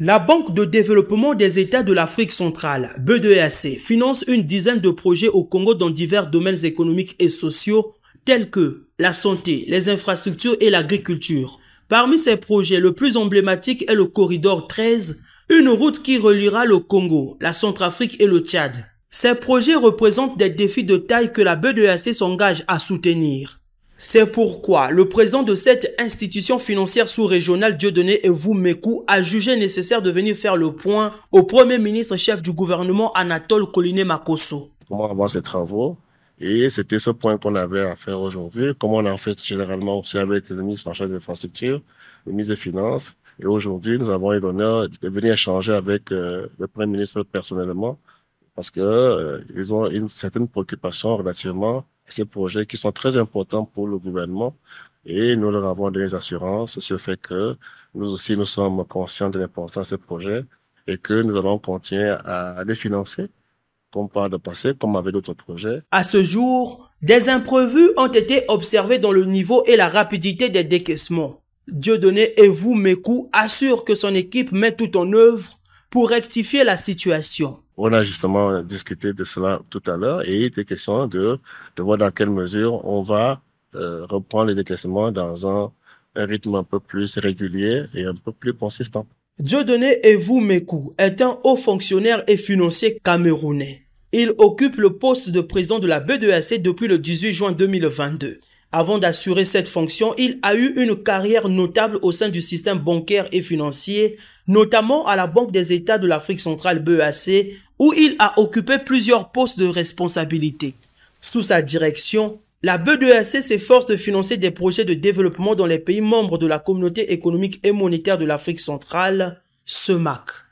La Banque de développement des États de l'Afrique centrale, BDEAC, finance une dizaine de projets au Congo dans divers domaines économiques et sociaux tels que la santé, les infrastructures et l'agriculture. Parmi ces projets, le plus emblématique est le corridor 13, une route qui reliera le Congo, la Centrafrique et le Tchad. Ces projets représentent des défis de taille que la BDEAC s'engage à soutenir. C'est pourquoi le président de cette institution financière sous-régionale, Dieudonné Mekou, a jugé nécessaire de venir faire le point au premier ministre chef du gouvernement Anatole Koliné Makosso. Comment avoir ces travaux et c'était ce point qu'on avait à faire aujourd'hui, comme on a fait généralement aussi avec le ministre en charge de l'infrastructure, le ministre des Finances. Et aujourd'hui, nous avons eu l'honneur de venir échanger avec euh, le Premier ministre personnellement, parce que euh, ils ont une certaine préoccupation relativement ces projets qui sont très importants pour le gouvernement et nous leur avons des assurances sur le fait que nous aussi nous sommes conscients de l'importance de ces projets et que nous allons continuer à les financer comme par le passé, comme avec d'autres projets. À ce jour, des imprévus ont été observés dans le niveau et la rapidité des décaissements. Dieudonné et vous, Mekou, assure que son équipe met tout en œuvre pour rectifier la situation. On a justement discuté de cela tout à l'heure et il était question de, de voir dans quelle mesure on va euh, reprendre les décaissements dans un, un, rythme un peu plus régulier et un peu plus consistant. Dieudonné Evou Mekou est un haut fonctionnaire et financier camerounais. Il occupe le poste de président de la b depuis le 18 juin 2022. Avant d'assurer cette fonction, il a eu une carrière notable au sein du système bancaire et financier, notamment à la Banque des États de l'Afrique centrale BEAC, où il a occupé plusieurs postes de responsabilité. Sous sa direction, la BEAC s'efforce de financer des projets de développement dans les pays membres de la communauté économique et monétaire de l'Afrique centrale, SEMAC.